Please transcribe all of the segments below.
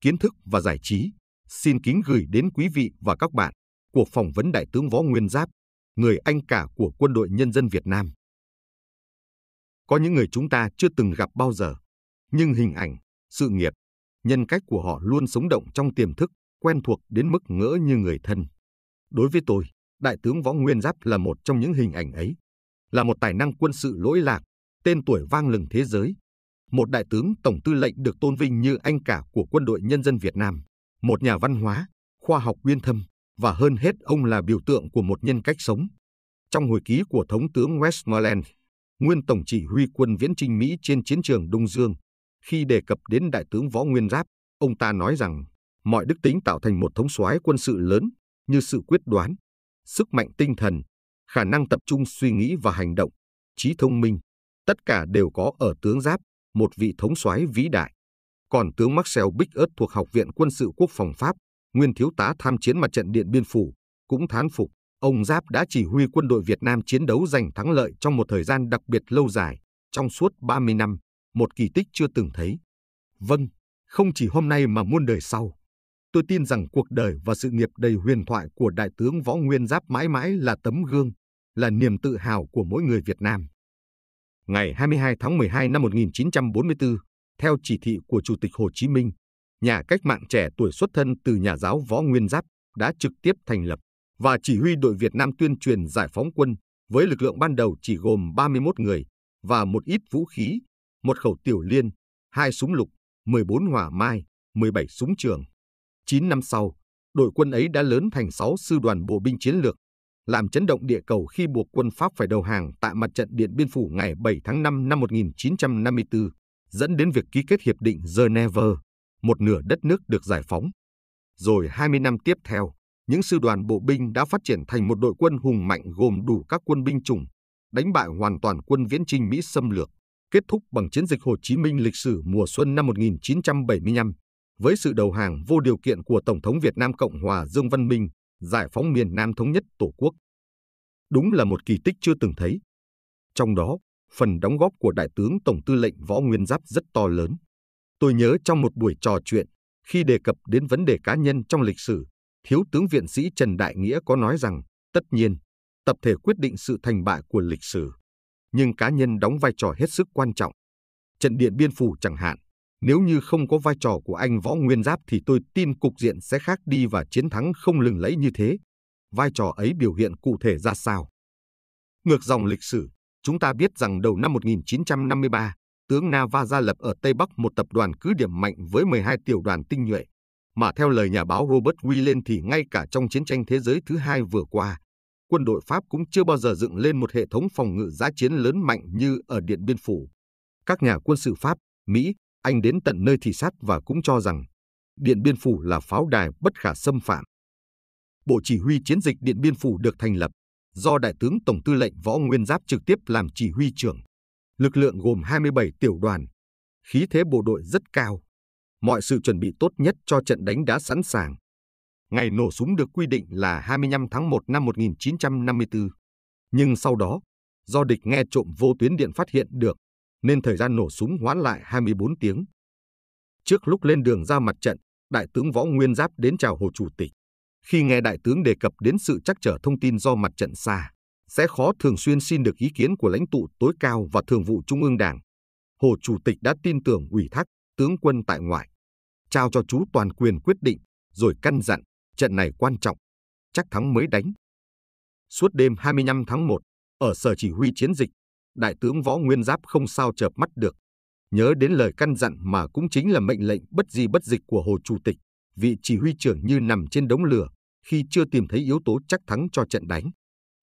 kiến thức và giải trí, xin kính gửi đến quý vị và các bạn cuộc phỏng vấn Đại tướng Võ Nguyên Giáp, người anh cả của quân đội nhân dân Việt Nam. Có những người chúng ta chưa từng gặp bao giờ, nhưng hình ảnh, sự nghiệp, nhân cách của họ luôn sống động trong tiềm thức, quen thuộc đến mức ngỡ như người thân. Đối với tôi, Đại tướng Võ Nguyên Giáp là một trong những hình ảnh ấy, là một tài năng quân sự lỗi lạc, tên tuổi vang lừng thế giới, một đại tướng tổng tư lệnh được tôn vinh như anh cả của quân đội nhân dân Việt Nam, một nhà văn hóa, khoa học uyên thâm và hơn hết ông là biểu tượng của một nhân cách sống. Trong hồi ký của Thống tướng Westmoreland, nguyên tổng chỉ huy quân viễn chinh Mỹ trên chiến trường Đông Dương, khi đề cập đến đại tướng Võ Nguyên Giáp, ông ta nói rằng mọi đức tính tạo thành một thống soái quân sự lớn như sự quyết đoán, sức mạnh tinh thần, khả năng tập trung suy nghĩ và hành động, trí thông minh, tất cả đều có ở tướng Giáp một vị thống soái vĩ đại. Còn tướng Marcel Bicot thuộc Học viện Quân sự Quốc phòng Pháp, nguyên thiếu tá tham chiến mặt trận Điện Biên Phủ, cũng thán phục, ông Giáp đã chỉ huy quân đội Việt Nam chiến đấu giành thắng lợi trong một thời gian đặc biệt lâu dài, trong suốt 30 năm, một kỳ tích chưa từng thấy. Vâng, không chỉ hôm nay mà muôn đời sau. Tôi tin rằng cuộc đời và sự nghiệp đầy huyền thoại của Đại tướng Võ Nguyên Giáp mãi mãi là tấm gương, là niềm tự hào của mỗi người Việt Nam ngày 22 tháng 12 năm 1944, theo chỉ thị của Chủ tịch Hồ Chí Minh, nhà cách mạng trẻ tuổi xuất thân từ nhà giáo Võ Nguyên Giáp đã trực tiếp thành lập và chỉ huy đội Việt Nam tuyên truyền giải phóng quân với lực lượng ban đầu chỉ gồm 31 người và một ít vũ khí, một khẩu tiểu liên, hai súng lục, 14 hỏa mai, 17 súng trường. 9 năm sau, đội quân ấy đã lớn thành 6 sư đoàn bộ binh chiến lược làm chấn động địa cầu khi buộc quân Pháp phải đầu hàng tại mặt trận Điện Biên Phủ ngày 7 tháng 5 năm 1954, dẫn đến việc ký kết Hiệp định Geneva, một nửa đất nước được giải phóng. Rồi 20 năm tiếp theo, những sư đoàn bộ binh đã phát triển thành một đội quân hùng mạnh gồm đủ các quân binh chủng, đánh bại hoàn toàn quân viễn chinh Mỹ xâm lược, kết thúc bằng chiến dịch Hồ Chí Minh lịch sử mùa xuân năm 1975 với sự đầu hàng vô điều kiện của Tổng thống Việt Nam Cộng hòa Dương Văn Minh giải phóng miền Nam thống nhất Tổ quốc. Đúng là một kỳ tích chưa từng thấy. Trong đó, phần đóng góp của Đại tướng Tổng tư lệnh Võ Nguyên Giáp rất to lớn. Tôi nhớ trong một buổi trò chuyện, khi đề cập đến vấn đề cá nhân trong lịch sử, Thiếu tướng viện sĩ Trần Đại Nghĩa có nói rằng, tất nhiên, tập thể quyết định sự thành bại của lịch sử. Nhưng cá nhân đóng vai trò hết sức quan trọng. Trận Điện Biên Phủ chẳng hạn, nếu như không có vai trò của anh Võ Nguyên Giáp thì tôi tin cục diện sẽ khác đi và chiến thắng không lừng lẫy như thế. Vai trò ấy biểu hiện cụ thể ra sao? Ngược dòng lịch sử, chúng ta biết rằng đầu năm 1953, tướng Nava gia lập ở Tây Bắc một tập đoàn cứ điểm mạnh với 12 tiểu đoàn tinh nhuệ. Mà theo lời nhà báo Robert Willen thì ngay cả trong chiến tranh thế giới thứ hai vừa qua, quân đội Pháp cũng chưa bao giờ dựng lên một hệ thống phòng ngự giá chiến lớn mạnh như ở Điện Biên Phủ. Các nhà quân sự Pháp, Mỹ anh đến tận nơi thị sát và cũng cho rằng Điện Biên Phủ là pháo đài bất khả xâm phạm. Bộ Chỉ huy Chiến dịch Điện Biên Phủ được thành lập do Đại tướng Tổng tư lệnh Võ Nguyên Giáp trực tiếp làm chỉ huy trưởng. Lực lượng gồm 27 tiểu đoàn, khí thế bộ đội rất cao. Mọi sự chuẩn bị tốt nhất cho trận đánh đã sẵn sàng. Ngày nổ súng được quy định là 25 tháng 1 năm 1954. Nhưng sau đó, do địch nghe trộm vô tuyến điện phát hiện được, nên thời gian nổ súng hoãn lại 24 tiếng. Trước lúc lên đường ra mặt trận, Đại tướng Võ Nguyên Giáp đến chào Hồ Chủ tịch. Khi nghe Đại tướng đề cập đến sự chắc trở thông tin do mặt trận xa, sẽ khó thường xuyên xin được ý kiến của lãnh tụ tối cao và thường vụ Trung ương Đảng. Hồ Chủ tịch đã tin tưởng ủy thác tướng quân tại ngoại, trao cho chú toàn quyền quyết định, rồi căn dặn, trận này quan trọng, chắc thắng mới đánh. Suốt đêm 25 tháng 1, ở sở chỉ huy chiến dịch, Đại tướng Võ Nguyên Giáp không sao chợp mắt được. Nhớ đến lời căn dặn mà cũng chính là mệnh lệnh bất di bất dịch của Hồ Chủ tịch, vị chỉ huy trưởng như nằm trên đống lửa khi chưa tìm thấy yếu tố chắc thắng cho trận đánh.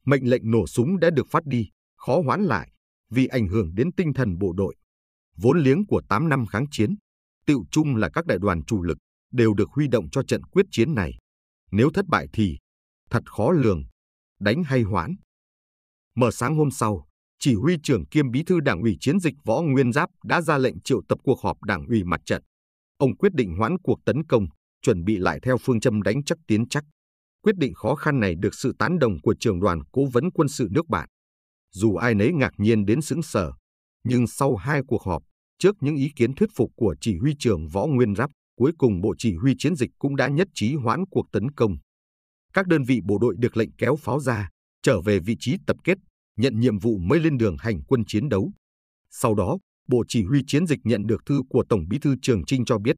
Mệnh lệnh nổ súng đã được phát đi, khó hoãn lại vì ảnh hưởng đến tinh thần bộ đội. Vốn liếng của 8 năm kháng chiến, tiệu chung là các đại đoàn chủ lực đều được huy động cho trận quyết chiến này. Nếu thất bại thì thật khó lường, đánh hay hoãn. Mở sáng hôm sau, chỉ huy trưởng kiêm bí thư đảng ủy chiến dịch Võ Nguyên Giáp đã ra lệnh triệu tập cuộc họp đảng ủy mặt trận. Ông quyết định hoãn cuộc tấn công, chuẩn bị lại theo phương châm đánh chắc tiến chắc. Quyết định khó khăn này được sự tán đồng của trường đoàn cố vấn quân sự nước bạn. Dù ai nấy ngạc nhiên đến sững sờ, nhưng sau hai cuộc họp, trước những ý kiến thuyết phục của chỉ huy trưởng Võ Nguyên Giáp, cuối cùng Bộ Chỉ huy Chiến dịch cũng đã nhất trí hoãn cuộc tấn công. Các đơn vị bộ đội được lệnh kéo pháo ra, trở về vị trí tập kết nhận nhiệm vụ mới lên đường hành quân chiến đấu. Sau đó, Bộ Chỉ huy Chiến dịch nhận được thư của Tổng Bí thư Trường Trinh cho biết,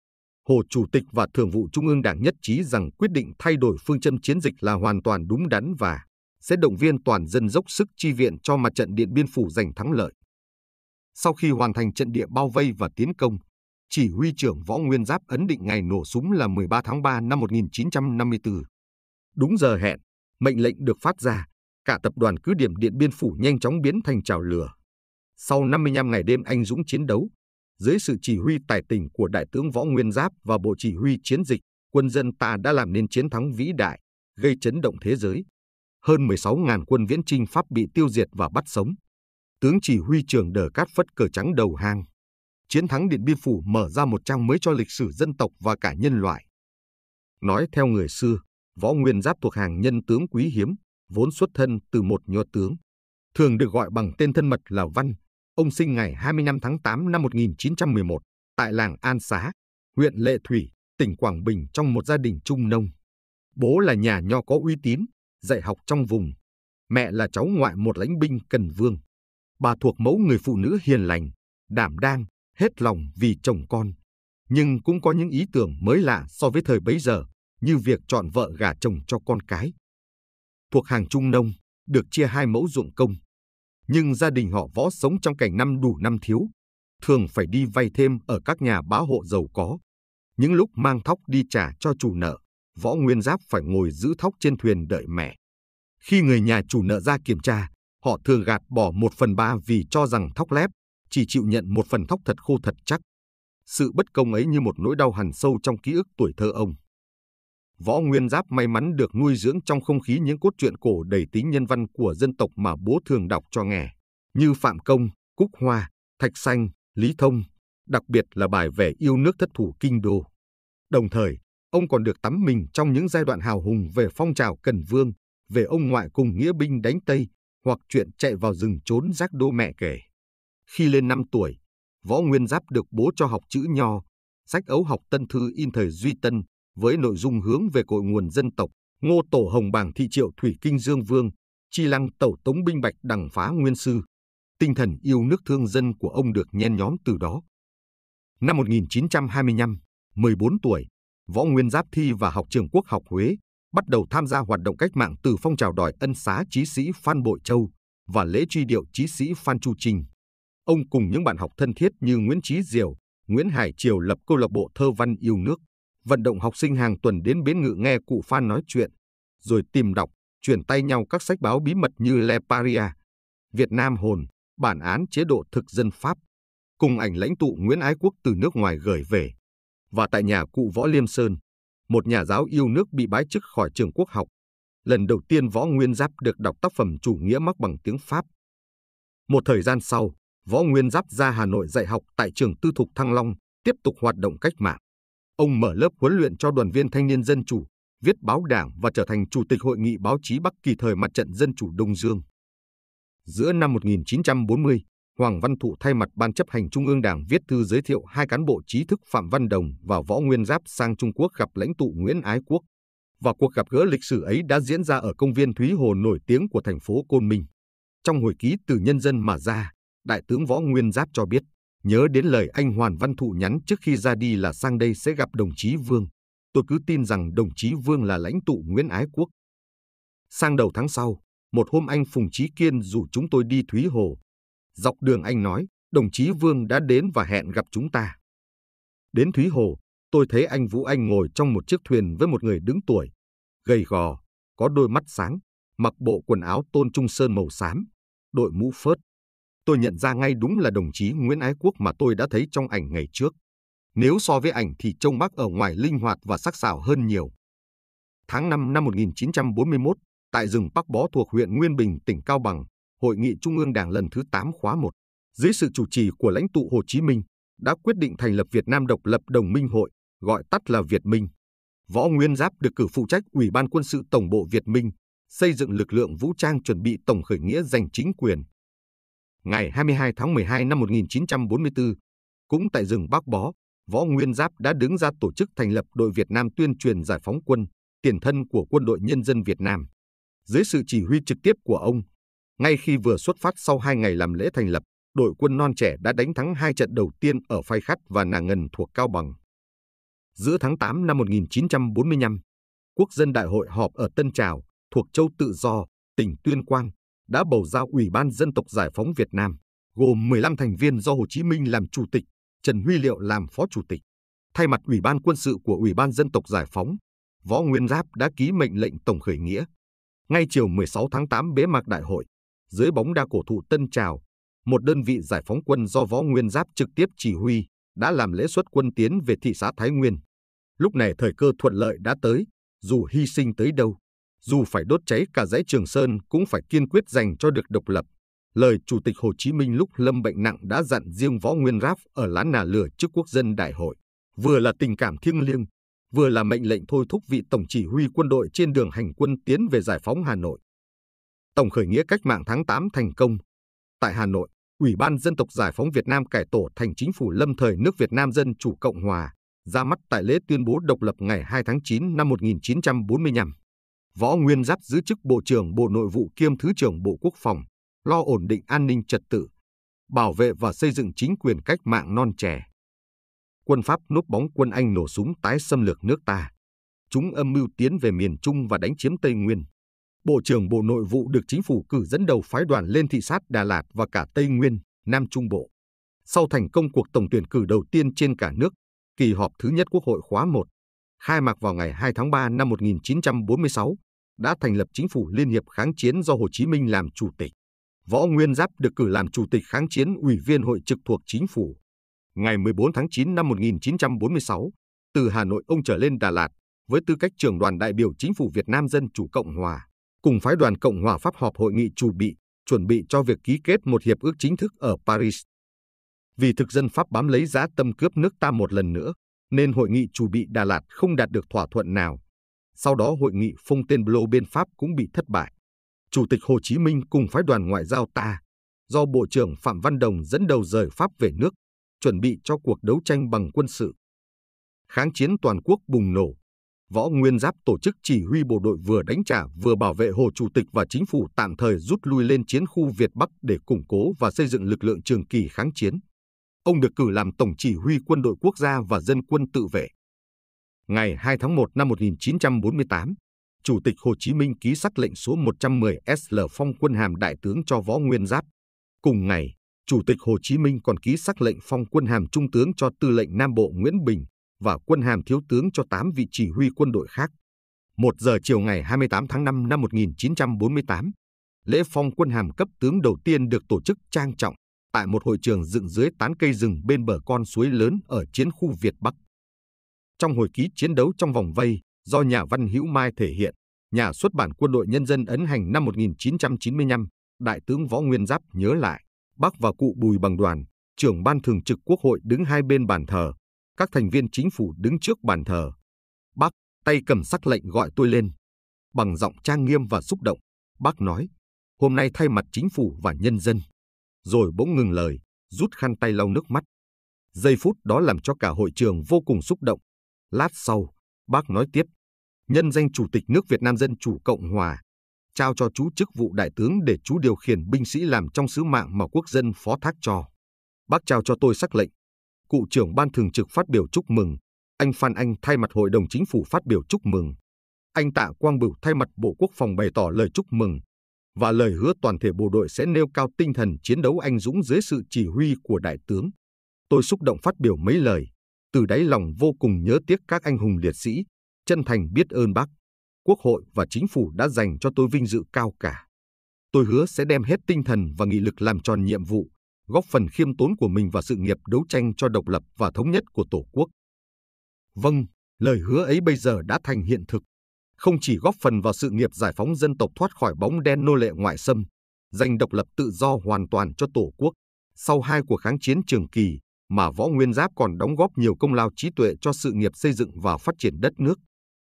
Hồ Chủ tịch và Thường vụ Trung ương Đảng nhất trí rằng quyết định thay đổi phương châm chiến dịch là hoàn toàn đúng đắn và sẽ động viên toàn dân dốc sức chi viện cho mặt trận Điện Biên Phủ giành thắng lợi. Sau khi hoàn thành trận địa bao vây và tiến công, chỉ huy trưởng Võ Nguyên Giáp ấn định ngày nổ súng là 13 tháng 3 năm 1954. Đúng giờ hẹn, mệnh lệnh được phát ra, cả tập đoàn cứ điểm Điện Biên Phủ nhanh chóng biến thành trào lửa. Sau 55 ngày đêm anh dũng chiến đấu, dưới sự chỉ huy tài tình của Đại tướng Võ Nguyên Giáp và Bộ Chỉ huy Chiến dịch, quân dân ta đã làm nên chiến thắng vĩ đại, gây chấn động thế giới. Hơn 16.000 quân viễn Trinh Pháp bị tiêu diệt và bắt sống. Tướng chỉ huy trường Đờ Cát phất cờ trắng đầu hàng. Chiến thắng Điện Biên Phủ mở ra một trang mới cho lịch sử dân tộc và cả nhân loại. Nói theo người xưa, Võ Nguyên Giáp thuộc hàng nhân tướng quý hiếm, vốn xuất thân từ một nho tướng, thường được gọi bằng tên thân mật là Văn. Ông sinh ngày 25 tháng 8 năm 1911 tại làng An Xá, huyện Lệ Thủy, tỉnh Quảng Bình trong một gia đình trung nông. Bố là nhà nho có uy tín, dạy học trong vùng. Mẹ là cháu ngoại một lãnh binh cần vương. Bà thuộc mẫu người phụ nữ hiền lành, đảm đang, hết lòng vì chồng con. Nhưng cũng có những ý tưởng mới lạ so với thời bấy giờ, như việc chọn vợ gả chồng cho con cái thuộc hàng Trung Nông, được chia hai mẫu ruộng công. Nhưng gia đình họ võ sống trong cảnh năm đủ năm thiếu, thường phải đi vay thêm ở các nhà bá hộ giàu có. Những lúc mang thóc đi trả cho chủ nợ, võ nguyên giáp phải ngồi giữ thóc trên thuyền đợi mẹ. Khi người nhà chủ nợ ra kiểm tra, họ thường gạt bỏ một phần ba vì cho rằng thóc lép, chỉ chịu nhận một phần thóc thật khô thật chắc. Sự bất công ấy như một nỗi đau hằn sâu trong ký ức tuổi thơ ông. Võ Nguyên Giáp may mắn được nuôi dưỡng trong không khí những cốt truyện cổ đầy tính nhân văn của dân tộc mà bố thường đọc cho nghe, như Phạm Công, Cúc Hoa, Thạch Xanh, Lý Thông, đặc biệt là bài về yêu nước thất thủ kinh đô. Đồng thời, ông còn được tắm mình trong những giai đoạn hào hùng về phong trào Cần Vương, về ông ngoại cùng nghĩa binh đánh Tây, hoặc chuyện chạy vào rừng trốn giác đô mẹ kể. Khi lên 5 tuổi, Võ Nguyên Giáp được bố cho học chữ nho, sách ấu học tân thư in thời Duy Tân với nội dung hướng về cội nguồn dân tộc, Ngô Tổ Hồng Bàng Thị Triệu Thủy Kinh Dương Vương, Chi Lăng Tẩu Tống Binh Bạch Đằng Phá Nguyên Sư. Tinh thần yêu nước thương dân của ông được nhen nhóm từ đó. Năm 1925, 14 tuổi, Võ Nguyên Giáp Thi và học trường Quốc học Huế bắt đầu tham gia hoạt động cách mạng từ phong trào đòi ân xá chí sĩ Phan Bội Châu và lễ truy điệu chí sĩ Phan Chu Trinh. Ông cùng những bạn học thân thiết như Nguyễn Chí Diều, Nguyễn Hải Triều lập câu lạc bộ thơ văn yêu nước vận động học sinh hàng tuần đến bến ngự nghe cụ Phan nói chuyện, rồi tìm đọc, chuyển tay nhau các sách báo bí mật như Le Paria, Việt Nam Hồn, Bản án chế độ thực dân Pháp, cùng ảnh lãnh tụ Nguyễn Ái Quốc từ nước ngoài gửi về. Và tại nhà cụ Võ Liêm Sơn, một nhà giáo yêu nước bị bái chức khỏi trường quốc học, lần đầu tiên Võ Nguyên Giáp được đọc tác phẩm chủ nghĩa mắc bằng tiếng Pháp. Một thời gian sau, Võ Nguyên Giáp ra Hà Nội dạy học tại trường tư thục Thăng Long, tiếp tục hoạt động cách mạng. Ông mở lớp huấn luyện cho đoàn viên thanh niên dân chủ, viết báo đảng và trở thành chủ tịch hội nghị báo chí Bắc Kỳ thời mặt trận dân chủ Đông Dương. Giữa năm 1940, Hoàng Văn Thụ thay mặt Ban chấp hành Trung ương Đảng viết thư giới thiệu hai cán bộ trí thức Phạm Văn Đồng và Võ Nguyên Giáp sang Trung Quốc gặp lãnh tụ Nguyễn Ái Quốc. Và cuộc gặp gỡ lịch sử ấy đã diễn ra ở công viên Thúy Hồ nổi tiếng của thành phố Côn Minh. Trong hồi ký từ nhân dân mà ra, Đại tướng Võ Nguyên Giáp cho biết Nhớ đến lời anh Hoàn Văn Thụ nhắn trước khi ra đi là sang đây sẽ gặp đồng chí Vương. Tôi cứ tin rằng đồng chí Vương là lãnh tụ Nguyễn Ái Quốc. Sang đầu tháng sau, một hôm anh Phùng Chí Kiên rủ chúng tôi đi Thúy Hồ. Dọc đường anh nói, đồng chí Vương đã đến và hẹn gặp chúng ta. Đến Thúy Hồ, tôi thấy anh Vũ Anh ngồi trong một chiếc thuyền với một người đứng tuổi, gầy gò, có đôi mắt sáng, mặc bộ quần áo tôn trung sơn màu xám, đội mũ phớt, tôi nhận ra ngay đúng là đồng chí Nguyễn Ái Quốc mà tôi đã thấy trong ảnh ngày trước. Nếu so với ảnh thì trông bác ở ngoài linh hoạt và sắc sảo hơn nhiều. Tháng 5 năm 1941, tại rừng Bắc Bó thuộc huyện Nguyên Bình, tỉnh Cao Bằng, Hội nghị Trung ương Đảng lần thứ 8 khóa 1, dưới sự chủ trì của lãnh tụ Hồ Chí Minh, đã quyết định thành lập Việt Nam độc lập đồng minh hội, gọi tắt là Việt Minh. Võ Nguyên Giáp được cử phụ trách Ủy ban quân sự Tổng bộ Việt Minh, xây dựng lực lượng vũ trang chuẩn bị tổng khởi nghĩa giành chính quyền ngày 22 tháng 12 năm 1944, cũng tại rừng Bác Bó, Võ Nguyên Giáp đã đứng ra tổ chức thành lập đội Việt Nam tuyên truyền giải phóng quân, tiền thân của quân đội nhân dân Việt Nam. Dưới sự chỉ huy trực tiếp của ông, ngay khi vừa xuất phát sau hai ngày làm lễ thành lập, đội quân non trẻ đã đánh thắng hai trận đầu tiên ở Phai Khắt và Nà Ngân thuộc Cao Bằng. Giữa tháng 8 năm 1945, Quốc dân đại hội họp ở Tân Trào, thuộc châu Tự Do, tỉnh Tuyên Quang, đã bầu ra Ủy ban Dân tộc Giải phóng Việt Nam, gồm 15 thành viên do Hồ Chí Minh làm chủ tịch, Trần Huy Liệu làm phó chủ tịch. Thay mặt Ủy ban quân sự của Ủy ban Dân tộc Giải phóng, Võ Nguyên Giáp đã ký mệnh lệnh tổng khởi nghĩa. Ngay chiều 16 tháng 8 bế mạc đại hội, dưới bóng đa cổ thụ Tân Trào, một đơn vị giải phóng quân do Võ Nguyên Giáp trực tiếp chỉ huy đã làm lễ xuất quân tiến về thị xã Thái Nguyên. Lúc này thời cơ thuận lợi đã tới, dù hy sinh tới đâu, dù phải đốt cháy cả dãy Trường Sơn cũng phải kiên quyết dành cho được độc lập. Lời Chủ tịch Hồ Chí Minh lúc lâm bệnh nặng đã dặn riêng Võ Nguyên Giáp ở lá nà lửa trước quốc dân đại hội, vừa là tình cảm thiêng liêng, vừa là mệnh lệnh thôi thúc vị tổng chỉ huy quân đội trên đường hành quân tiến về giải phóng Hà Nội. Tổng khởi nghĩa cách mạng tháng 8 thành công. Tại Hà Nội, Ủy ban Dân tộc Giải phóng Việt Nam cải tổ thành chính phủ lâm thời nước Việt Nam Dân chủ Cộng hòa, ra mắt tại lễ tuyên bố độc lập ngày 2 tháng 9 năm 1945. Võ Nguyên Giáp giữ chức Bộ trưởng Bộ Nội vụ kiêm Thứ trưởng Bộ Quốc phòng, lo ổn định an ninh trật tự, bảo vệ và xây dựng chính quyền cách mạng non trẻ. Quân Pháp núp bóng quân Anh nổ súng tái xâm lược nước ta. Chúng âm mưu tiến về miền Trung và đánh chiếm Tây Nguyên. Bộ trưởng Bộ Nội vụ được chính phủ cử dẫn đầu phái đoàn lên thị sát Đà Lạt và cả Tây Nguyên, Nam Trung Bộ. Sau thành công cuộc tổng tuyển cử đầu tiên trên cả nước, kỳ họp thứ nhất Quốc hội khóa 1, khai mạc vào ngày 2 tháng 3 năm 1946, đã thành lập chính phủ liên hiệp kháng chiến do Hồ Chí Minh làm chủ tịch. Võ Nguyên Giáp được cử làm chủ tịch kháng chiến ủy viên hội trực thuộc chính phủ. Ngày 14 tháng 9 năm 1946, từ Hà Nội ông trở lên Đà Lạt với tư cách trưởng đoàn đại biểu chính phủ Việt Nam Dân Chủ Cộng Hòa, cùng phái đoàn Cộng Hòa Pháp họp hội nghị chủ bị, chuẩn bị cho việc ký kết một hiệp ước chính thức ở Paris. Vì thực dân Pháp bám lấy giá tâm cướp nước ta một lần nữa, nên hội nghị chủ bị Đà Lạt không đạt được thỏa thuận nào. Sau đó hội nghị phong Fontainebleau bên Pháp cũng bị thất bại. Chủ tịch Hồ Chí Minh cùng phái đoàn ngoại giao ta, do Bộ trưởng Phạm Văn Đồng dẫn đầu rời Pháp về nước, chuẩn bị cho cuộc đấu tranh bằng quân sự. Kháng chiến toàn quốc bùng nổ, Võ Nguyên Giáp tổ chức chỉ huy bộ đội vừa đánh trả vừa bảo vệ Hồ Chủ tịch và chính phủ tạm thời rút lui lên chiến khu Việt Bắc để củng cố và xây dựng lực lượng trường kỳ kháng chiến. Ông được cử làm tổng chỉ huy quân đội quốc gia và dân quân tự vệ ngày 2 tháng 1 năm 1948, Chủ tịch Hồ Chí Minh ký sắc lệnh số 110 SL phong quân hàm đại tướng cho Võ Nguyên Giáp. Cùng ngày, Chủ tịch Hồ Chí Minh còn ký sắc lệnh phong quân hàm trung tướng cho Tư lệnh Nam Bộ Nguyễn Bình và quân hàm thiếu tướng cho 8 vị chỉ huy quân đội khác. Một giờ chiều ngày 28 tháng 5 năm 1948, lễ phong quân hàm cấp tướng đầu tiên được tổ chức trang trọng tại một hội trường dựng dưới tán cây rừng bên bờ con suối lớn ở chiến khu Việt Bắc. Trong hồi ký chiến đấu trong vòng vây do nhà văn Hữu Mai thể hiện, nhà xuất bản Quân đội Nhân dân ấn hành năm 1995, Đại tướng Võ Nguyên Giáp nhớ lại, bác và cụ Bùi Bằng Đoàn, trưởng ban thường trực Quốc hội đứng hai bên bàn thờ, các thành viên chính phủ đứng trước bàn thờ. Bác, tay cầm sắc lệnh gọi tôi lên. Bằng giọng trang nghiêm và xúc động, bác nói, hôm nay thay mặt chính phủ và nhân dân. Rồi bỗng ngừng lời, rút khăn tay lau nước mắt. Giây phút đó làm cho cả hội trường vô cùng xúc động, Lát sau, bác nói tiếp, nhân danh Chủ tịch nước Việt Nam Dân Chủ Cộng Hòa, trao cho chú chức vụ đại tướng để chú điều khiển binh sĩ làm trong sứ mạng mà quốc dân phó thác cho. Bác trao cho tôi sắc lệnh. Cụ trưởng ban thường trực phát biểu chúc mừng. Anh Phan Anh thay mặt Hội đồng Chính phủ phát biểu chúc mừng. Anh Tạ Quang Bửu thay mặt Bộ Quốc phòng bày tỏ lời chúc mừng và lời hứa toàn thể bộ đội sẽ nêu cao tinh thần chiến đấu anh dũng dưới sự chỉ huy của đại tướng. Tôi xúc động phát biểu mấy lời từ đáy lòng vô cùng nhớ tiếc các anh hùng liệt sĩ, chân thành biết ơn bác, quốc hội và chính phủ đã dành cho tôi vinh dự cao cả. Tôi hứa sẽ đem hết tinh thần và nghị lực làm tròn nhiệm vụ, góp phần khiêm tốn của mình vào sự nghiệp đấu tranh cho độc lập và thống nhất của Tổ quốc. Vâng, lời hứa ấy bây giờ đã thành hiện thực, không chỉ góp phần vào sự nghiệp giải phóng dân tộc thoát khỏi bóng đen nô lệ ngoại xâm, giành độc lập tự do hoàn toàn cho Tổ quốc. Sau hai cuộc kháng chiến trường kỳ, mà Võ Nguyên Giáp còn đóng góp nhiều công lao trí tuệ cho sự nghiệp xây dựng và phát triển đất nước.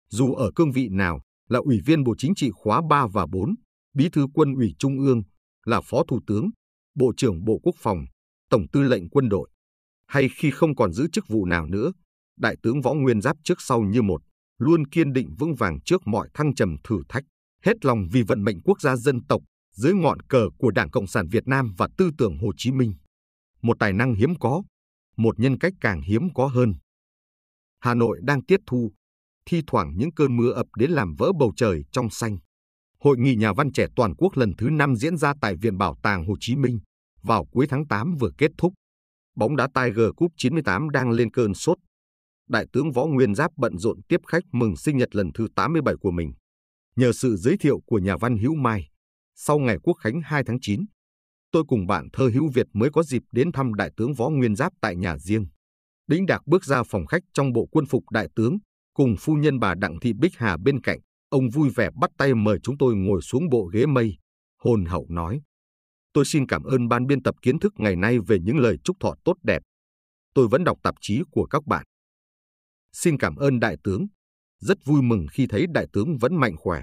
Dù ở cương vị nào, là Ủy viên Bộ Chính trị khóa 3 và 4, Bí thư Quân ủy Trung ương, là Phó Thủ tướng, Bộ trưởng Bộ Quốc phòng, Tổng tư lệnh quân đội, hay khi không còn giữ chức vụ nào nữa, Đại tướng Võ Nguyên Giáp trước sau như một, luôn kiên định vững vàng trước mọi thăng trầm thử thách, hết lòng vì vận mệnh quốc gia dân tộc dưới ngọn cờ của Đảng Cộng sản Việt Nam và tư tưởng Hồ Chí Minh. Một tài năng hiếm có, một nhân cách càng hiếm có hơn. Hà Nội đang tiết thu, thi thoảng những cơn mưa ập đến làm vỡ bầu trời trong xanh. Hội nghị nhà văn trẻ toàn quốc lần thứ 5 diễn ra tại Viện Bảo tàng Hồ Chí Minh vào cuối tháng 8 vừa kết thúc. Bóng đá Tiger Cup 98 đang lên cơn sốt. Đại tướng Võ Nguyên Giáp bận rộn tiếp khách mừng sinh nhật lần thứ 87 của mình. Nhờ sự giới thiệu của nhà văn Hữu Mai, sau ngày Quốc khánh 2 tháng 9, tôi cùng bạn thơ hữu Việt mới có dịp đến thăm Đại tướng Võ Nguyên Giáp tại nhà riêng. Đĩnh Đạc bước ra phòng khách trong bộ quân phục Đại tướng, cùng phu nhân bà Đặng Thị Bích Hà bên cạnh, ông vui vẻ bắt tay mời chúng tôi ngồi xuống bộ ghế mây. Hồn hậu nói, tôi xin cảm ơn ban biên tập kiến thức ngày nay về những lời chúc thọ tốt đẹp. Tôi vẫn đọc tạp chí của các bạn. Xin cảm ơn Đại tướng. Rất vui mừng khi thấy Đại tướng vẫn mạnh khỏe.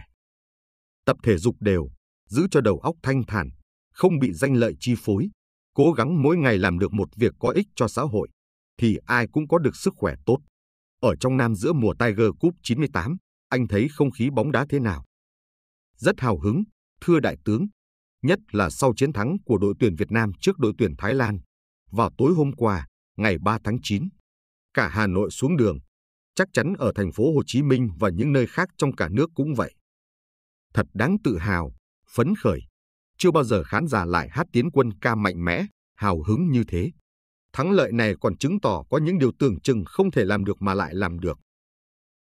Tập thể dục đều, giữ cho đầu óc thanh thản, không bị danh lợi chi phối, cố gắng mỗi ngày làm được một việc có ích cho xã hội, thì ai cũng có được sức khỏe tốt. Ở trong Nam giữa mùa Tiger Cup 98, anh thấy không khí bóng đá thế nào? Rất hào hứng, thưa đại tướng, nhất là sau chiến thắng của đội tuyển Việt Nam trước đội tuyển Thái Lan. Vào tối hôm qua, ngày 3 tháng 9, cả Hà Nội xuống đường, chắc chắn ở thành phố Hồ Chí Minh và những nơi khác trong cả nước cũng vậy. Thật đáng tự hào, phấn khởi chưa bao giờ khán giả lại hát tiến quân ca mạnh mẽ, hào hứng như thế. Thắng lợi này còn chứng tỏ có những điều tưởng chừng không thể làm được mà lại làm được.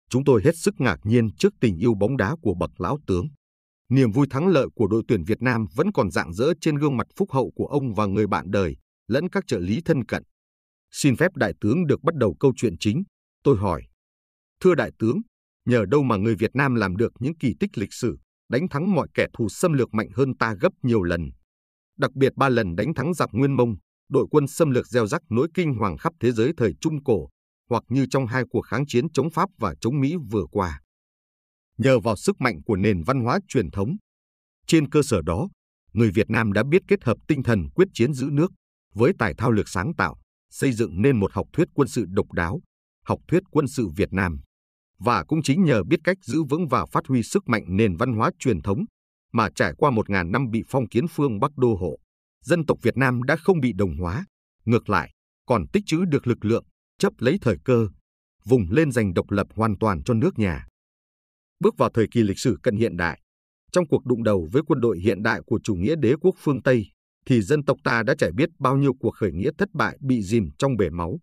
Chúng tôi hết sức ngạc nhiên trước tình yêu bóng đá của bậc lão tướng. Niềm vui thắng lợi của đội tuyển Việt Nam vẫn còn rạng rỡ trên gương mặt phúc hậu của ông và người bạn đời, lẫn các trợ lý thân cận. Xin phép đại tướng được bắt đầu câu chuyện chính. Tôi hỏi, thưa đại tướng, nhờ đâu mà người Việt Nam làm được những kỳ tích lịch sử? đánh thắng mọi kẻ thù xâm lược mạnh hơn ta gấp nhiều lần. Đặc biệt ba lần đánh thắng giặc Nguyên Mông, đội quân xâm lược gieo rắc nỗi kinh hoàng khắp thế giới thời Trung Cổ, hoặc như trong hai cuộc kháng chiến chống Pháp và chống Mỹ vừa qua. Nhờ vào sức mạnh của nền văn hóa truyền thống, trên cơ sở đó, người Việt Nam đã biết kết hợp tinh thần quyết chiến giữ nước với tài thao lược sáng tạo, xây dựng nên một học thuyết quân sự độc đáo, học thuyết quân sự Việt Nam và cũng chính nhờ biết cách giữ vững và phát huy sức mạnh nền văn hóa truyền thống mà trải qua một ngàn năm bị phong kiến phương Bắc đô hộ, dân tộc Việt Nam đã không bị đồng hóa, ngược lại, còn tích trữ được lực lượng, chấp lấy thời cơ, vùng lên giành độc lập hoàn toàn cho nước nhà. Bước vào thời kỳ lịch sử cận hiện đại, trong cuộc đụng đầu với quân đội hiện đại của chủ nghĩa đế quốc phương Tây, thì dân tộc ta đã trải biết bao nhiêu cuộc khởi nghĩa thất bại bị dìm trong bể máu,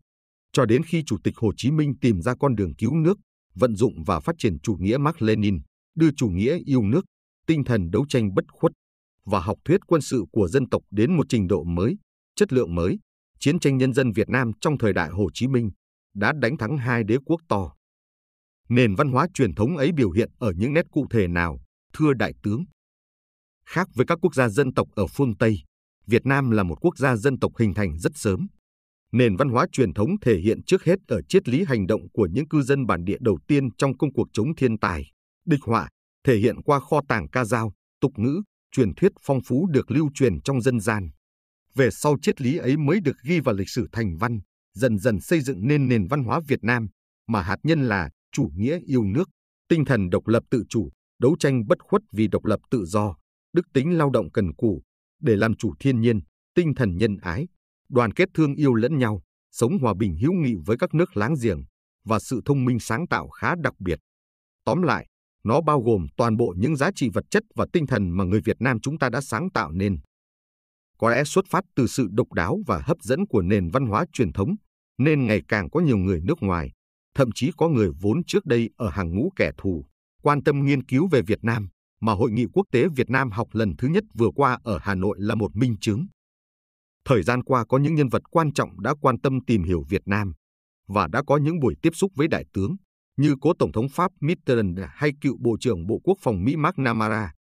cho đến khi Chủ tịch Hồ Chí Minh tìm ra con đường cứu nước vận dụng và phát triển chủ nghĩa Mark Lenin, đưa chủ nghĩa yêu nước, tinh thần đấu tranh bất khuất và học thuyết quân sự của dân tộc đến một trình độ mới, chất lượng mới. Chiến tranh nhân dân Việt Nam trong thời đại Hồ Chí Minh đã đánh thắng hai đế quốc to. Nền văn hóa truyền thống ấy biểu hiện ở những nét cụ thể nào, thưa đại tướng? Khác với các quốc gia dân tộc ở phương Tây, Việt Nam là một quốc gia dân tộc hình thành rất sớm, nền văn hóa truyền thống thể hiện trước hết ở triết lý hành động của những cư dân bản địa đầu tiên trong công cuộc chống thiên tài, địch họa, thể hiện qua kho tàng ca dao, tục ngữ, truyền thuyết phong phú được lưu truyền trong dân gian. Về sau triết lý ấy mới được ghi vào lịch sử thành văn, dần dần xây dựng nên nền văn hóa Việt Nam, mà hạt nhân là chủ nghĩa yêu nước, tinh thần độc lập tự chủ, đấu tranh bất khuất vì độc lập tự do, đức tính lao động cần cù, để làm chủ thiên nhiên, tinh thần nhân ái, đoàn kết thương yêu lẫn nhau, sống hòa bình hữu nghị với các nước láng giềng và sự thông minh sáng tạo khá đặc biệt. Tóm lại, nó bao gồm toàn bộ những giá trị vật chất và tinh thần mà người Việt Nam chúng ta đã sáng tạo nên. Có lẽ xuất phát từ sự độc đáo và hấp dẫn của nền văn hóa truyền thống, nên ngày càng có nhiều người nước ngoài, thậm chí có người vốn trước đây ở hàng ngũ kẻ thù, quan tâm nghiên cứu về Việt Nam, mà Hội nghị Quốc tế Việt Nam học lần thứ nhất vừa qua ở Hà Nội là một minh chứng. Thời gian qua có những nhân vật quan trọng đã quan tâm tìm hiểu Việt Nam và đã có những buổi tiếp xúc với đại tướng như cố Tổng thống Pháp Mitterrand hay cựu Bộ trưởng Bộ Quốc phòng Mỹ Mark McNamara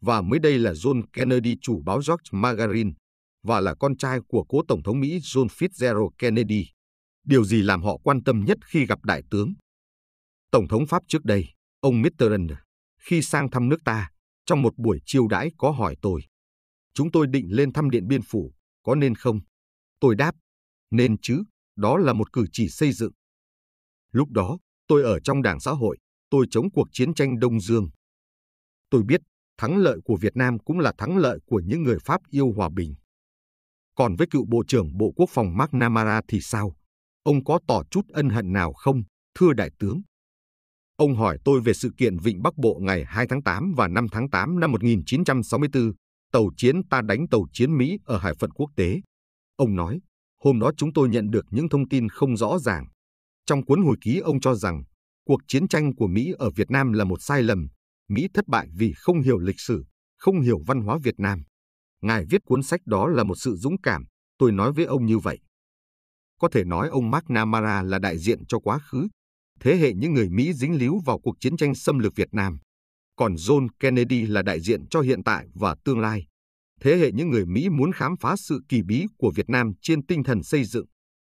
và mới đây là John Kennedy chủ báo George Margarin và là con trai của cố Tổng thống Mỹ John Fitzgerald Kennedy. Điều gì làm họ quan tâm nhất khi gặp đại tướng? Tổng thống Pháp trước đây, ông Mitterrand, khi sang thăm nước ta, trong một buổi chiêu đãi có hỏi tôi. Chúng tôi định lên thăm Điện Biên Phủ, có nên không? Tôi đáp, nên chứ, đó là một cử chỉ xây dựng. Lúc đó, tôi ở trong đảng xã hội, tôi chống cuộc chiến tranh Đông Dương. Tôi biết, thắng lợi của Việt Nam cũng là thắng lợi của những người Pháp yêu hòa bình. Còn với cựu Bộ trưởng Bộ Quốc phòng McNamara thì sao? Ông có tỏ chút ân hận nào không, thưa Đại tướng? Ông hỏi tôi về sự kiện Vịnh Bắc Bộ ngày 2 tháng 8 và 5 tháng 8 năm 1964 tàu chiến ta đánh tàu chiến Mỹ ở hải phận quốc tế. Ông nói, hôm đó chúng tôi nhận được những thông tin không rõ ràng. Trong cuốn hồi ký ông cho rằng, cuộc chiến tranh của Mỹ ở Việt Nam là một sai lầm. Mỹ thất bại vì không hiểu lịch sử, không hiểu văn hóa Việt Nam. Ngài viết cuốn sách đó là một sự dũng cảm, tôi nói với ông như vậy. Có thể nói ông Mark McNamara là đại diện cho quá khứ, thế hệ những người Mỹ dính líu vào cuộc chiến tranh xâm lược Việt Nam còn John Kennedy là đại diện cho hiện tại và tương lai. Thế hệ những người Mỹ muốn khám phá sự kỳ bí của Việt Nam trên tinh thần xây dựng.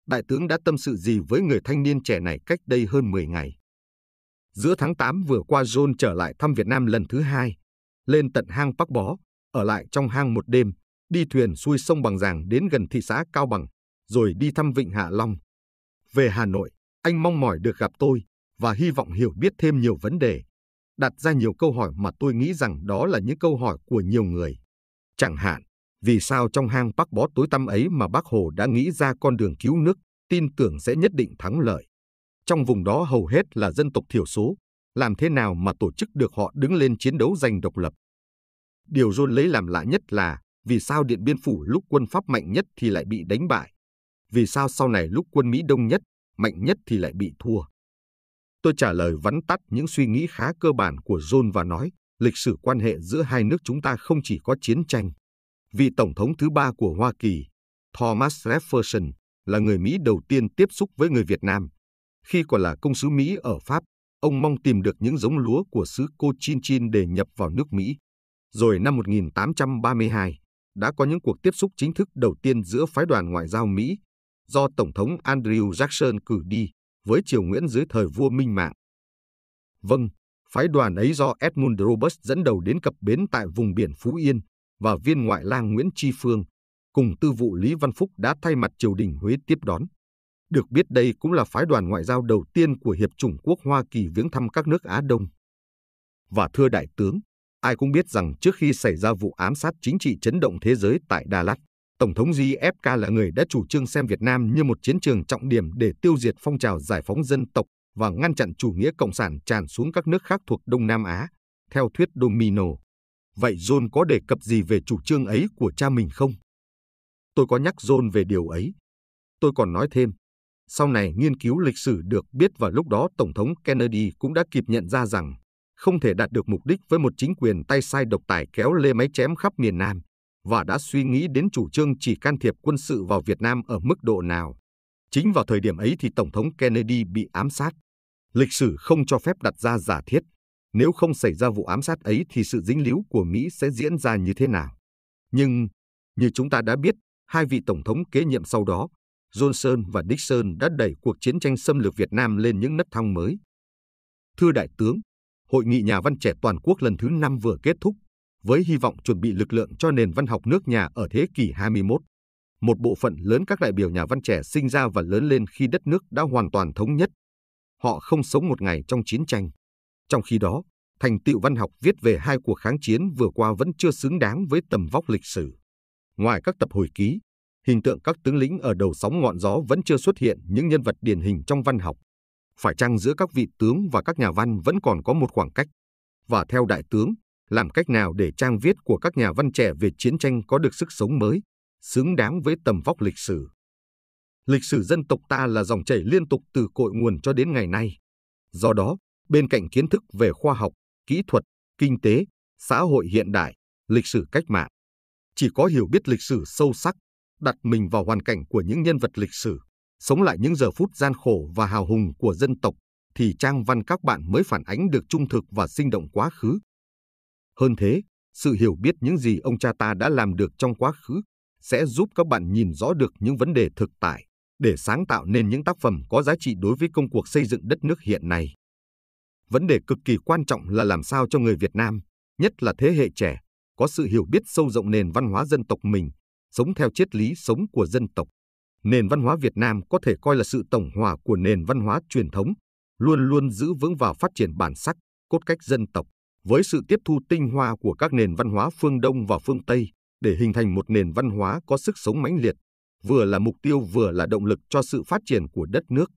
Đại tướng đã tâm sự gì với người thanh niên trẻ này cách đây hơn 10 ngày? Giữa tháng 8 vừa qua John trở lại thăm Việt Nam lần thứ hai, lên tận hang Bắc Bó, ở lại trong hang một đêm, đi thuyền xuôi sông Bằng Giàng đến gần thị xã Cao Bằng, rồi đi thăm Vịnh Hạ Long. Về Hà Nội, anh mong mỏi được gặp tôi và hy vọng hiểu biết thêm nhiều vấn đề đặt ra nhiều câu hỏi mà tôi nghĩ rằng đó là những câu hỏi của nhiều người. Chẳng hạn, vì sao trong hang bác bó tối tăm ấy mà bác Hồ đã nghĩ ra con đường cứu nước, tin tưởng sẽ nhất định thắng lợi. Trong vùng đó hầu hết là dân tộc thiểu số, làm thế nào mà tổ chức được họ đứng lên chiến đấu giành độc lập. Điều John lấy làm lạ nhất là vì sao Điện Biên Phủ lúc quân Pháp mạnh nhất thì lại bị đánh bại? Vì sao sau này lúc quân Mỹ đông nhất, mạnh nhất thì lại bị thua? Tôi trả lời vắn tắt những suy nghĩ khá cơ bản của John và nói, lịch sử quan hệ giữa hai nước chúng ta không chỉ có chiến tranh. Vị Tổng thống thứ ba của Hoa Kỳ, Thomas Jefferson, là người Mỹ đầu tiên tiếp xúc với người Việt Nam. Khi còn là công sứ Mỹ ở Pháp, ông mong tìm được những giống lúa của xứ Cochin Chin để nhập vào nước Mỹ. Rồi năm 1832, đã có những cuộc tiếp xúc chính thức đầu tiên giữa phái đoàn ngoại giao Mỹ do Tổng thống Andrew Jackson cử đi với triều Nguyễn dưới thời vua Minh Mạng. Vâng, phái đoàn ấy do Edmund Roberts dẫn đầu đến cập bến tại vùng biển Phú Yên và viên ngoại lang Nguyễn Tri Phương cùng tư vụ Lý Văn Phúc đã thay mặt triều đình Huế tiếp đón. Được biết đây cũng là phái đoàn ngoại giao đầu tiên của Hiệp chủng quốc Hoa Kỳ viếng thăm các nước Á Đông. Và thưa đại tướng, ai cũng biết rằng trước khi xảy ra vụ ám sát chính trị chấn động thế giới tại Đà Lạt, Tổng thống JFK là người đã chủ trương xem Việt Nam như một chiến trường trọng điểm để tiêu diệt phong trào giải phóng dân tộc và ngăn chặn chủ nghĩa cộng sản tràn xuống các nước khác thuộc Đông Nam Á, theo thuyết domino. Vậy John có đề cập gì về chủ trương ấy của cha mình không? Tôi có nhắc John về điều ấy. Tôi còn nói thêm, sau này nghiên cứu lịch sử được biết và lúc đó Tổng thống Kennedy cũng đã kịp nhận ra rằng không thể đạt được mục đích với một chính quyền tay sai độc tài kéo lê máy chém khắp miền Nam và đã suy nghĩ đến chủ trương chỉ can thiệp quân sự vào Việt Nam ở mức độ nào. Chính vào thời điểm ấy thì Tổng thống Kennedy bị ám sát. Lịch sử không cho phép đặt ra giả thiết, nếu không xảy ra vụ ám sát ấy thì sự dính líu của Mỹ sẽ diễn ra như thế nào. Nhưng, như chúng ta đã biết, hai vị Tổng thống kế nhiệm sau đó, Johnson và Nixon đã đẩy cuộc chiến tranh xâm lược Việt Nam lên những nấc thang mới. Thưa Đại tướng, Hội nghị nhà văn trẻ toàn quốc lần thứ năm vừa kết thúc với hy vọng chuẩn bị lực lượng cho nền văn học nước nhà ở thế kỷ 21. Một bộ phận lớn các đại biểu nhà văn trẻ sinh ra và lớn lên khi đất nước đã hoàn toàn thống nhất. Họ không sống một ngày trong chiến tranh. Trong khi đó, thành tựu văn học viết về hai cuộc kháng chiến vừa qua vẫn chưa xứng đáng với tầm vóc lịch sử. Ngoài các tập hồi ký, hình tượng các tướng lĩnh ở đầu sóng ngọn gió vẫn chưa xuất hiện những nhân vật điển hình trong văn học. Phải chăng giữa các vị tướng và các nhà văn vẫn còn có một khoảng cách? Và theo đại tướng, làm cách nào để trang viết của các nhà văn trẻ về chiến tranh có được sức sống mới, xứng đáng với tầm vóc lịch sử. Lịch sử dân tộc ta là dòng chảy liên tục từ cội nguồn cho đến ngày nay. Do đó, bên cạnh kiến thức về khoa học, kỹ thuật, kinh tế, xã hội hiện đại, lịch sử cách mạng, chỉ có hiểu biết lịch sử sâu sắc, đặt mình vào hoàn cảnh của những nhân vật lịch sử, sống lại những giờ phút gian khổ và hào hùng của dân tộc thì trang văn các bạn mới phản ánh được trung thực và sinh động quá khứ, hơn thế, sự hiểu biết những gì ông cha ta đã làm được trong quá khứ sẽ giúp các bạn nhìn rõ được những vấn đề thực tại để sáng tạo nên những tác phẩm có giá trị đối với công cuộc xây dựng đất nước hiện nay. Vấn đề cực kỳ quan trọng là làm sao cho người Việt Nam, nhất là thế hệ trẻ, có sự hiểu biết sâu rộng nền văn hóa dân tộc mình, sống theo triết lý sống của dân tộc. Nền văn hóa Việt Nam có thể coi là sự tổng hòa của nền văn hóa truyền thống, luôn luôn giữ vững và phát triển bản sắc, cốt cách dân tộc, với sự tiếp thu tinh hoa của các nền văn hóa phương Đông và phương Tây để hình thành một nền văn hóa có sức sống mãnh liệt, vừa là mục tiêu vừa là động lực cho sự phát triển của đất nước.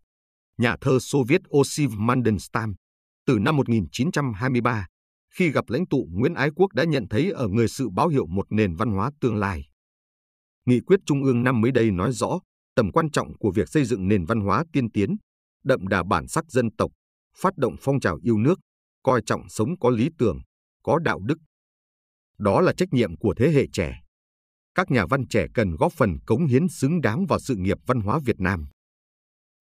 Nhà thơ Xô Viết Osip Mandelstam, từ năm 1923, khi gặp lãnh tụ Nguyễn Ái Quốc đã nhận thấy ở người sự báo hiệu một nền văn hóa tương lai. Nghị quyết Trung ương năm mới đây nói rõ tầm quan trọng của việc xây dựng nền văn hóa tiên tiến, đậm đà bản sắc dân tộc, phát động phong trào yêu nước, coi trọng sống có lý tưởng, có đạo đức. Đó là trách nhiệm của thế hệ trẻ. Các nhà văn trẻ cần góp phần cống hiến xứng đáng vào sự nghiệp văn hóa Việt Nam.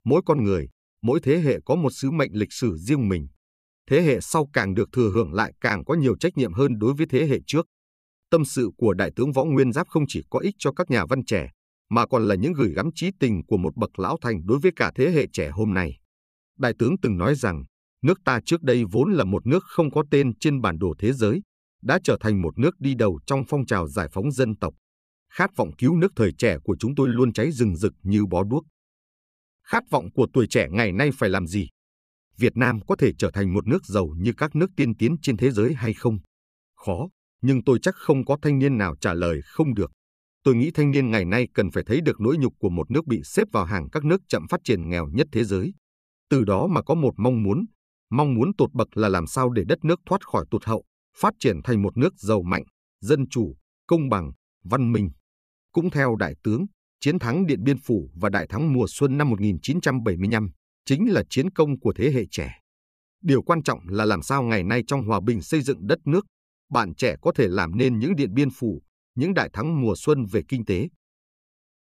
Mỗi con người, mỗi thế hệ có một sứ mệnh lịch sử riêng mình. Thế hệ sau càng được thừa hưởng lại càng có nhiều trách nhiệm hơn đối với thế hệ trước. Tâm sự của Đại tướng Võ Nguyên Giáp không chỉ có ích cho các nhà văn trẻ, mà còn là những gửi gắm trí tình của một bậc lão thành đối với cả thế hệ trẻ hôm nay. Đại tướng từng nói rằng, nước ta trước đây vốn là một nước không có tên trên bản đồ thế giới, đã trở thành một nước đi đầu trong phong trào giải phóng dân tộc. Khát vọng cứu nước thời trẻ của chúng tôi luôn cháy rừng rực như bó đuốc. Khát vọng của tuổi trẻ ngày nay phải làm gì? Việt Nam có thể trở thành một nước giàu như các nước tiên tiến trên thế giới hay không? Khó, nhưng tôi chắc không có thanh niên nào trả lời không được. Tôi nghĩ thanh niên ngày nay cần phải thấy được nỗi nhục của một nước bị xếp vào hàng các nước chậm phát triển nghèo nhất thế giới. Từ đó mà có một mong muốn mong muốn tột bậc là làm sao để đất nước thoát khỏi tụt hậu, phát triển thành một nước giàu mạnh, dân chủ, công bằng, văn minh. Cũng theo Đại tướng, chiến thắng Điện Biên Phủ và đại thắng mùa xuân năm 1975 chính là chiến công của thế hệ trẻ. Điều quan trọng là làm sao ngày nay trong hòa bình xây dựng đất nước, bạn trẻ có thể làm nên những Điện Biên Phủ, những đại thắng mùa xuân về kinh tế.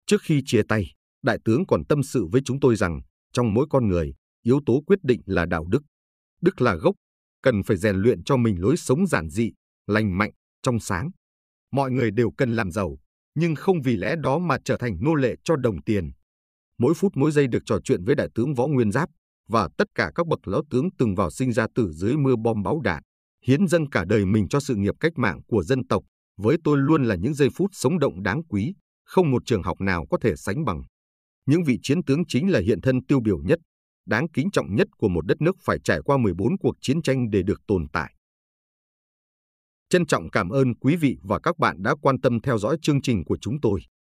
Trước khi chia tay, Đại tướng còn tâm sự với chúng tôi rằng trong mỗi con người, yếu tố quyết định là đạo đức, đức là gốc, cần phải rèn luyện cho mình lối sống giản dị, lành mạnh, trong sáng. Mọi người đều cần làm giàu, nhưng không vì lẽ đó mà trở thành nô lệ cho đồng tiền. Mỗi phút mỗi giây được trò chuyện với đại tướng Võ Nguyên Giáp và tất cả các bậc lão tướng từng vào sinh ra tử dưới mưa bom bão đạn, hiến dâng cả đời mình cho sự nghiệp cách mạng của dân tộc, với tôi luôn là những giây phút sống động đáng quý, không một trường học nào có thể sánh bằng. Những vị chiến tướng chính là hiện thân tiêu biểu nhất đáng kính trọng nhất của một đất nước phải trải qua 14 cuộc chiến tranh để được tồn tại. Trân trọng cảm ơn quý vị và các bạn đã quan tâm theo dõi chương trình của chúng tôi.